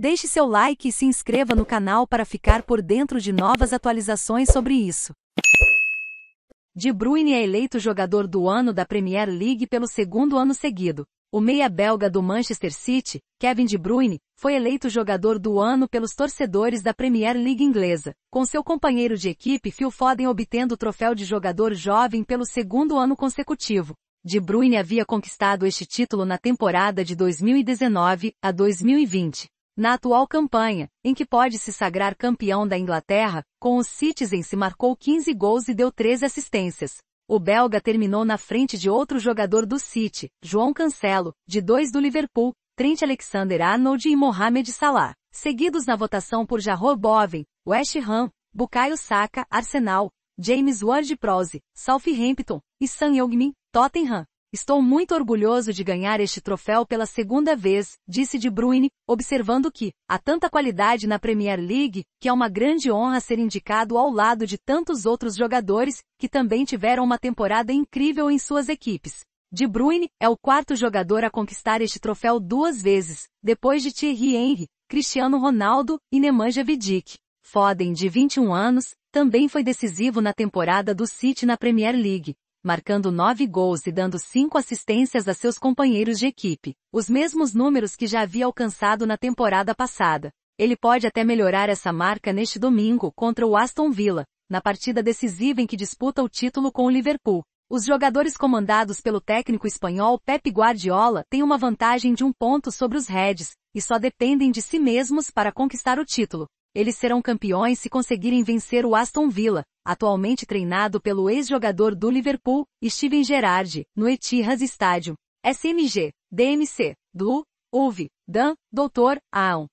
Deixe seu like e se inscreva no canal para ficar por dentro de novas atualizações sobre isso. De Bruyne é eleito jogador do ano da Premier League pelo segundo ano seguido. O meia belga do Manchester City, Kevin De Bruyne, foi eleito jogador do ano pelos torcedores da Premier League inglesa, com seu companheiro de equipe Phil Foden obtendo o troféu de jogador jovem pelo segundo ano consecutivo. De Bruyne havia conquistado este título na temporada de 2019 a 2020, na atual campanha, em que pode se sagrar campeão da Inglaterra, com o Citizen marcou 15 gols e deu 13 assistências. O belga terminou na frente de outro jogador do City, João Cancelo, de dois do Liverpool, Trent Alexander-Arnold e Mohamed Salah, seguidos na votação por Jarro Boven, West Ham, Bukayo Saka, Arsenal, James Ward-Prowse, Southampton e San Heung-min, Tottenham. Estou muito orgulhoso de ganhar este troféu pela segunda vez, disse De Bruyne, observando que há tanta qualidade na Premier League que é uma grande honra ser indicado ao lado de tantos outros jogadores que também tiveram uma temporada incrível em suas equipes. De Bruyne é o quarto jogador a conquistar este troféu duas vezes, depois de Thierry Henry, Cristiano Ronaldo e Nemanja Vidic. Foden, de 21 anos, também foi decisivo na temporada do City na Premier League, marcando nove gols e dando cinco assistências a seus companheiros de equipe, os mesmos números que já havia alcançado na temporada passada. Ele pode até melhorar essa marca neste domingo contra o Aston Villa, na partida decisiva em que disputa o título com o Liverpool. Os jogadores comandados pelo técnico espanhol Pep Guardiola têm uma vantagem de um ponto sobre os Reds, e só dependem de si mesmos para conquistar o título. Eles serão campeões se conseguirem vencer o Aston Villa, atualmente treinado pelo ex-jogador do Liverpool, Steven Gerrard, no Etihad Stadium. SMG, DMC, Blue, UV, Dan, Dr. Aon.